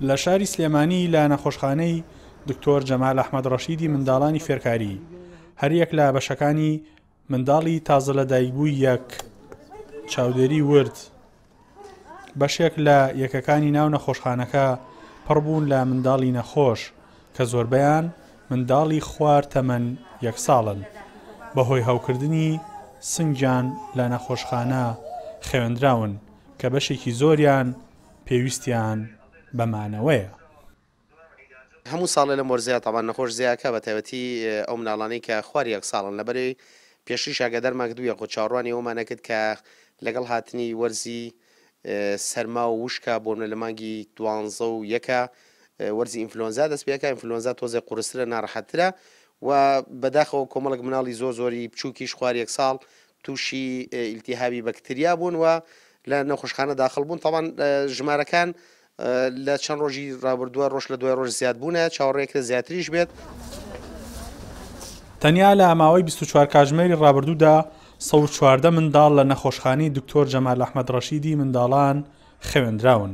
لە شاری سلێمانی لە نەخۆشخانەی دکتۆر جەمال ئەحمەد ڕەشیدی منداڵانی فێرکاری هەریەک لە بەشەکانی منداڵی تازە لە دایکبووی یەک چاودێری ورد بەشێک لە یەکەکانی ناو نەخۆشخانەکە پڕبوون لە منداڵی نەخۆش کە زۆربیان منداڵی خوار تەمەەن یەک ساڵن بەهۆی هەوکردنی سنجان لە نەخۆشخانە خێوێنراون کە بەشێکی زۆریان پێویستیان بەمانەوەیە. هەموو ساڵێ لە مۆرزیا تاوان نەخۆش زیاکە بە تایبەتی ئەو مناڵانەی کە خوار یەک ساڵن لەبەری پێشی شاگەدەرماک دوویە خۆ چاڕوانی ئەومانەکرد کە لەگەڵ هاتنی وەرزی سەرما و وشکە بۆ منە لە مانگی دوانزە و یەکە وەرزی ئینفلۆنزا دەست پێەکە ئینفلۆنزا تۆزێ قورسرە ناڕحەترە و بەداخەوە کۆمەڵک مناڵی زۆ زۆری بچووکیش خوار یەک ساڵ تووشی ئیلتیهاوی بەکتریا بوون و لە نەخۆشخانە داخل بوون تاوان ژمارەکان لە چەند ڕۆژی ڕابردووە ڕۆژ لە دوای ڕۆژ زیاد بوونە چاوەڕێکە زیاتریش بێت تەنیا لە ئەماوەی 24 کاژمێری ڕابردوودا سە چواردە منداڵ لە نەخۆشخانی دکتۆر جەمال ئەحمەد ڕەشیدی منداڵان خێوێنراون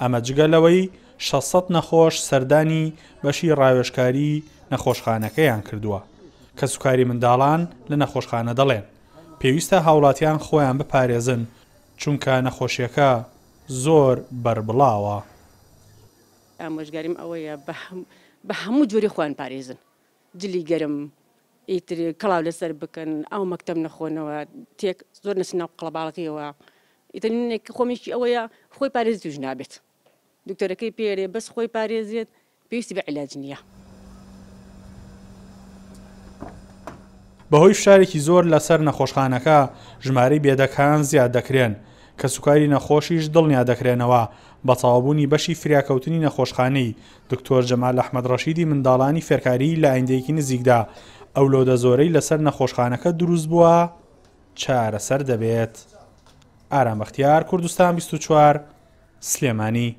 ئەمە جگەلەوەی 600 نەخۆش سەردانی بەشی ڕاوێشکاری نەخۆشخانەکەیان کردووە کە سوکاری منداڵان لە نەخۆشخانە دەڵێن پێویستە هاوڵاتیان خۆیان بپارێزن چونکە نەخۆشیەکە زۆر بربڵاوە ئامۆژگاریم ئەوەیە بە هەموو جۆری خوان پارێزن جلی گەرم ئیتر کڵاو لەسەر بکەن ئەو مەکتب نەخۆنەوە تێک زۆر نەسناو قڵەباڵقیەوە ئیترێک خۆمیشی ئەوەیە خۆی پارێز توش نابێت دکتۆرەکەی پێرێ بەس خۆی پارێزیێت پێویستی بە علاج نییە. بەهۆی شارێکی زۆر لەسەر نەخۆشخانەکە ژماری بێدەکان زیاد دەکرێن کە سوکاری نەخۆشیش دڵنیا دەکرێنەوە بە چاوبوونی بەشی فریاکەوتنی نەخۆشخانەی دکتۆر جەمال لەحمەد ڕەشیدی منداڵانی فێرکاری لە ئایندێکی نزیکدا ئەو لۆدە زۆرەی لەسەر نەخۆشخانەکە دروست بووە چارەسەر دەبێت ئارام بەختیار کوردستان 24 سلێمانی